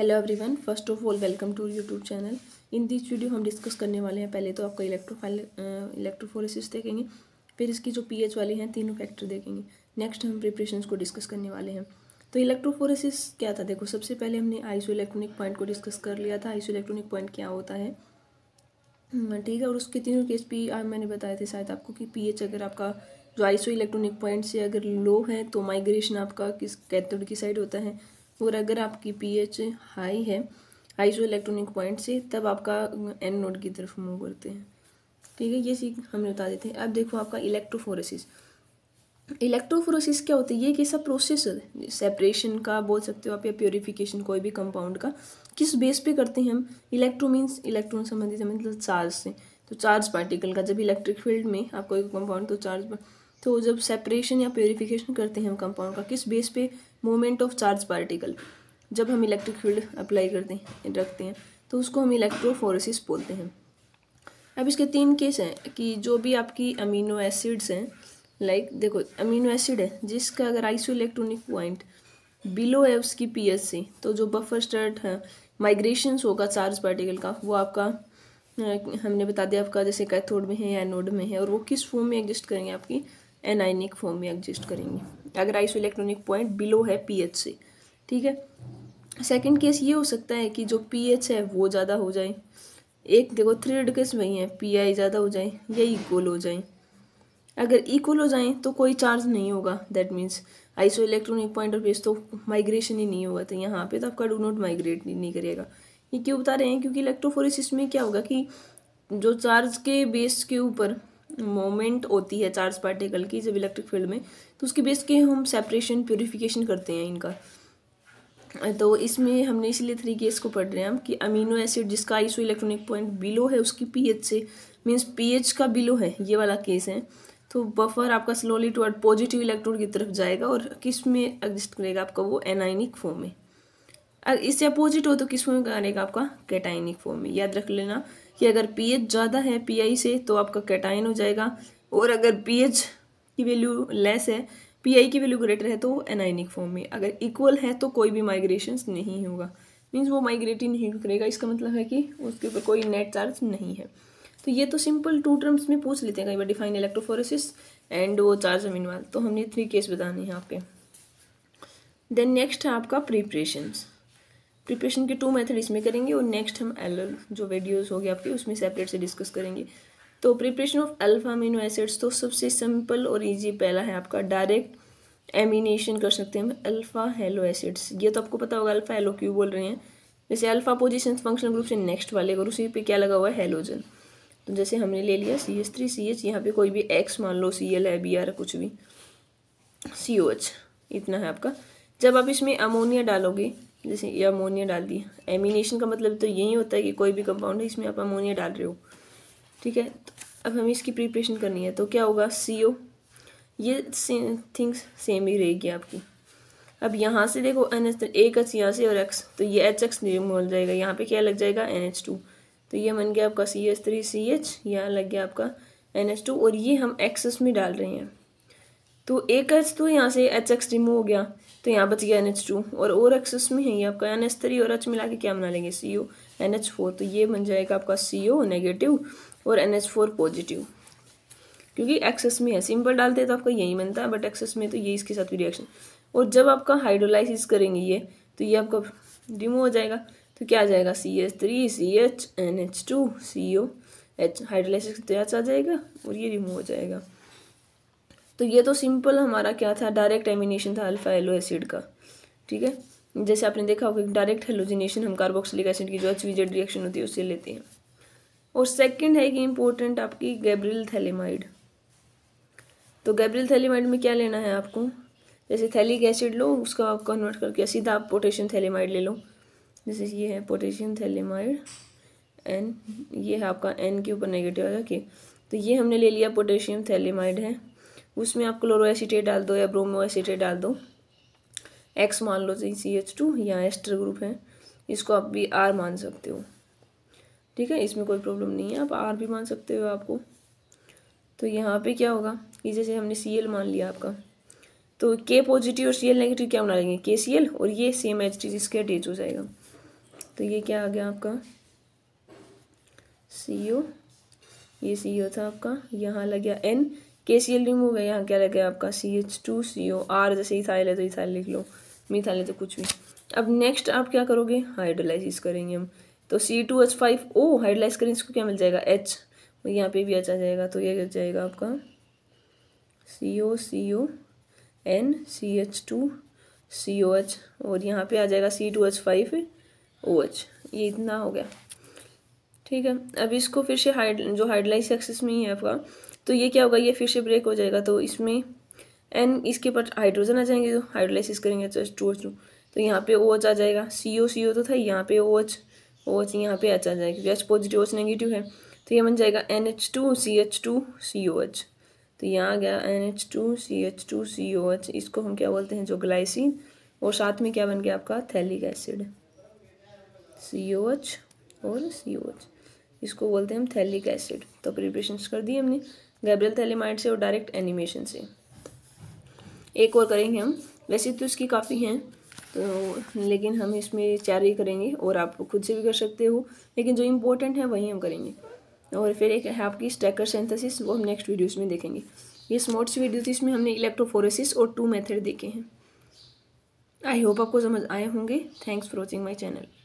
hello everyone first of all welcome to YouTube channel in this video हम discuss करने वाले हैं पहले तो आपका इलेक्ट्रोफाइल इलेक्ट्रोफोलिसिस देखेंगे फिर इसकी जो पीएच वाली हैं तीनों फैक्टर देखेंगे नेक्स्ट हम प्रिपरेशन को डिस्कस करने वाले हैं तो इलेक्ट्रोफोरेसिस क्या था देखो सबसे पहले हमने आइसो इलेक्ट्रॉनिक पॉइंट को डिस्कस कर लिया था आइसो इलेक्ट्रॉनिक पॉइंट क्या होता है हम्म, ठीक है और उसके तीनों केस पी मैंने बताए थे शायद आपको कि पी अगर आपका जो आइसो इलेक्ट्रॉनिक पॉइंट से अगर लो है तो माइग्रेशन आपका किस कैथोड की साइड होता है और अगर आपकी पीएच हाई है हाई जो इलेक्ट्रॉनिक पॉइंट से तब आपका एन नोड की तरफ मूव करते हैं ठीक है ये सीख हमने बता देते हैं अब देखो आपका इलेक्ट्रोफोरेसिस इलेक्ट्रोफोरोसिस क्या होता है ये कैसा प्रोसेस है सेपरेशन का बोल सकते हो आप या प्योरीफिकेशन कोई भी कंपाउंड का किस बेस पे करते हैं हम इलेक्ट्रो मीन्स इलेक्ट्रॉन संबंधित मतलब चार्ज से तो चार्ज पार्टिकल का जब इलेक्ट्रिक फील्ड में आप कोई कंपाउंड तो चार्ज तो जब सेपरेशन या प्योरीफिकेशन करते हैं हम कंपाउंड का किस बेस पे मोमेंट ऑफ चार्ज पार्टिकल जब हम इलेक्ट्रिक फील्ड अप्लाई करते हैं रखते हैं तो उसको हम इलेक्ट्रोफोरेसिस बोलते हैं अब इसके तीन केस हैं कि जो भी आपकी अमीनो एसिड्स हैं लाइक देखो अमीनो एसिड है जिसका अगर आइसो इलेक्ट्रॉनिक पॉइंट बिलो है उसकी सी तो जो बफर स्टर्ट है माइग्रेशन होगा चार्ज पार्टिकल का वो आपका हमने बता दिया आपका जैसे कैथोड में है एनोड में है और वो किस फॉर्म में एग्जिस्ट करेंगे आपकी एनाइनिक फॉर्म में एग्जिस्ट करेंगे अगर आइसो इलेक्ट्रॉनिक पॉइंट बिलो है एच से ठीक है सेकेंड केस ये हो सकता है कि जो एच है वो ज़्यादा हो जाए एक देखो थ्री केस वही है आई ज़्यादा हो जाए या इक्वल हो जाए अगर इक्वल हो जाए तो कोई चार्ज नहीं होगा that means iso electronic point और बेस तो माइग्रेशन ही नहीं होगा तो यहाँ पे तो आपका डू नॉट माइग्रेट नहीं करेगा ये क्यों बता रहे हैं क्योंकि इलेक्ट्रोफोरिस में क्या होगा कि जो चार्ज के बेस के ऊपर मोमेंट होती है चार्ज पार्टिकल की जब इलेक्ट्रिक फील्ड में तो उसके बेस के हम सेपरेशन प्योरीफिकेशन करते हैं इनका तो इसमें हमने इसलिए थ्री केस को पढ़ रहे हैं हम कि अमीनो एसिड जिसका आइसो इलेक्ट्रॉनिक पॉइंट बिलो है उसकी पीएच से मींस पीएच का बिलो है ये वाला केस है तो बफर आपका स्लोली टुवर्ड पॉजिटिव इलेक्ट्रोड की तरफ जाएगा और किस में एग्जिस्ट करेगा आपका वो एनाइनिक फॉर्म में अगर इससे अपोजिट हो तो किस फॉर्म में करेगा आपका कैटाइनिक फॉर्म में याद रख लेना कि अगर पीएच ज़्यादा है पीआई से तो आपका कैटाइन हो जाएगा और अगर पीएच की वैल्यू लेस है पीआई की वैल्यू ग्रेटर है तो एनाइनिक फॉर्म में अगर इक्वल है तो कोई भी माइग्रेशन नहीं होगा मीन्स वो माइग्रेट ही नहीं करेगा इसका मतलब है कि उसके ऊपर कोई नेट चार्ज नहीं है तो ये तो सिंपल टू टर्म्स में पूछ लेते हैं कई बार डिफाइन इलेक्ट्रोफोरेसिस एंड वो चार्ज अमीन वाल तो हमने थ्री केस बताने हैं आपके देन नेक्स्ट है आपका प्रिपरेशंस प्रिपरेशन के टू मेथड इसमें करेंगे और नेक्स्ट हम एल जो वीडियोस होगी आपके उसमें सेपरेट से डिस्कस करेंगे तो preparation of alpha amino acids तो सबसे सिंपल और इजी पहला है आपका डायरेक्ट एमिनेशन कर सकते हैं अल्फा हेलो एसिड्स ये तो आपको पता होगा अल्फा हेलो क्यों बोल रहे हैं जैसे अल्फा पोजिशन फंक्शनल ग्रुप से नेक्स्ट वाले और उसी पर क्या लगा हुआ है हेलोजन तो जैसे हमने ले लिया C S three C H यहाँ पर कोई भी एक्स मान लो सी एल है बी आर कुछ भी सी ओ एच इतना है आपका जब आप इसमें अमोनिया डालोगे जैसे ये अमोनिया डाल दी एमिनेशन का मतलब तो यही होता है कि कोई भी कंपाउंड है इसमें आप अमोनिया डाल रहे हो ठीक है तो अब हमें इसकी प्रिपरेशन करनी है तो क्या होगा सी ओ ये थिंग्स सेम ही रहेगी आपकी अब यहाँ से देखो एन एच एक एच यहाँ से और एक्स तो ये एच एक्स हो जाएगा यहाँ पे क्या लग जाएगा एन एच टू तो ये बन गया आपका C H three C H यहाँ लग गया आपका एन एच टू और ये हम एक्सेस में डाल रहे हैं तो एक एच तो यहाँ से एच एक्स रिमूव हो गया तो यहाँ बच गया एन एच टू और और एक्स उसमें है ये आपका एन एच थ्री और एच मिला के क्या बना लेंगे C O N H four तो ये बन जाएगा आपका सी ओ नेगेटिव और एन एच फोर पॉजिटिव क्योंकि एक्सेस में है सिंपल डालते तो आपका यही बनता है बट एक्सेस में तो ये इसके साथ भी रिएक्शन और जब आपका हाइड्रोलाइसिस करेंगे ये तो ये आपका रिमूव हो जाएगा तो क्या आ जाएगा C H three C H N H two C O H hydrolysis तो आ जाएगा और ये रिमूव हो जाएगा तो ये तो सिंपल हमारा क्या था डायरेक्ट एमिनेशन था अल्फा एलो एसिड का ठीक है जैसे आपने देखा होगा डायरेक्ट हेलोजिनेशन हम कार्बोक्सिलिक एसिड की जो एच जेड रिएक्शन होती है उससे लेते हैं और सेकंड है कि इम्पोर्टेंट आपकी गैब्रिल थैलेमाइड तो गैब्रिल थैलेमाइड में क्या लेना है आपको जैसे थैलिक एसिड लो उसका आप कन्वर्ट करके सीधा आप पोटेशियम थैलेमाइड ले लो जैसे ये है पोटेशियम थैलेमाइड एन ये है आपका एन के ऊपर नेगेटिव आ जाके तो ये हमने ले लिया पोटेशियम थैलेमाइड है उसमें आप क्लोरो एसिटेट डाल दो या ब्रोमो एसिटेट डाल दो एक्स मान लो सी एच टू यहाँ एस्टर ग्रुप है इसको आप भी आर मान सकते हो ठीक है इसमें कोई प्रॉब्लम नहीं है आप आर भी मान सकते हो आपको तो यहाँ पे क्या होगा कि जैसे हमने सी एल मान लिया आपका तो के पॉजिटिव और सी एल नेगेटिव क्या बना लेंगे के सी एल और ये सेम एच टी जिसके अटैच हो जाएगा तो ये क्या आ गया आपका सी ओ ये सी ओ था आपका यहाँ लग गया एन के सी एल रिमूव है यहाँ क्या लगेगा आपका C H two C O R जैसे इथाइल है तो इथाइल लिख लो मिथाइल है तो कुछ भी अब नेक्स्ट आप क्या करोगे हाइड्रोलाइसिस करेंगे हम तो C two H five O hydrolyse करें इसको क्या मिल जाएगा एच यहाँ पे भी एच अच्छा आ जाएगा तो ये गिर जाएगा आपका C O C O N C H two C O H और यहाँ पे आ जाएगा C two H five O H ये इतना हो गया ठीक है अब इसको फिर से हाइड जो हाइड्रोलाइस एक्सेस में ही है आपका तो ये क्या होगा ये फिर से ब्रेक हो जाएगा तो इसमें एन इसके ऊपर हाइड्रोजन आ जाएंगे तो हाइड्रोलाइसिस करेंगे तो टू एच टू तो यहाँ पे ओ एच आ जाएगा सी ओ सी ओ तो था यहाँ पे ओ एच ओ एच यहाँ पे एच आ जाएगा क्योंकि एच पॉजिटिव एच नेगेटिव है तो ये बन जाएगा N H two C H two C O H तो यहाँ आ गया N H two C H two C O H इसको हम क्या बोलते हैं जो ग्लाइसिन और साथ में क्या बन गया आपका phthalic acid C O H और सी ओ एच इसको बोलते हैं हम थैलिक एसिड तो प्रिपरेशन कर दी हमने गैब्रियल थैलीमाइड से और डायरेक्ट एनिमेशन से एक और करेंगे हम वैसे तो इसकी काफ़ी हैं तो लेकिन हम इसमें चार ही करेंगे और आप खुद से भी कर सकते हो लेकिन जो इम्पोर्टेंट है वही हम करेंगे और फिर एक है आपकी स्टैकर सेंथेसिस वो हम नेक्स्ट वीडियोस में देखेंगे ये स्मोट्स वीडियो थी इसमें हमने इलेक्ट्रोफोरेसिस और टू मेथड देखे हैं आई होप आपको समझ आए होंगे thanks for watching my channel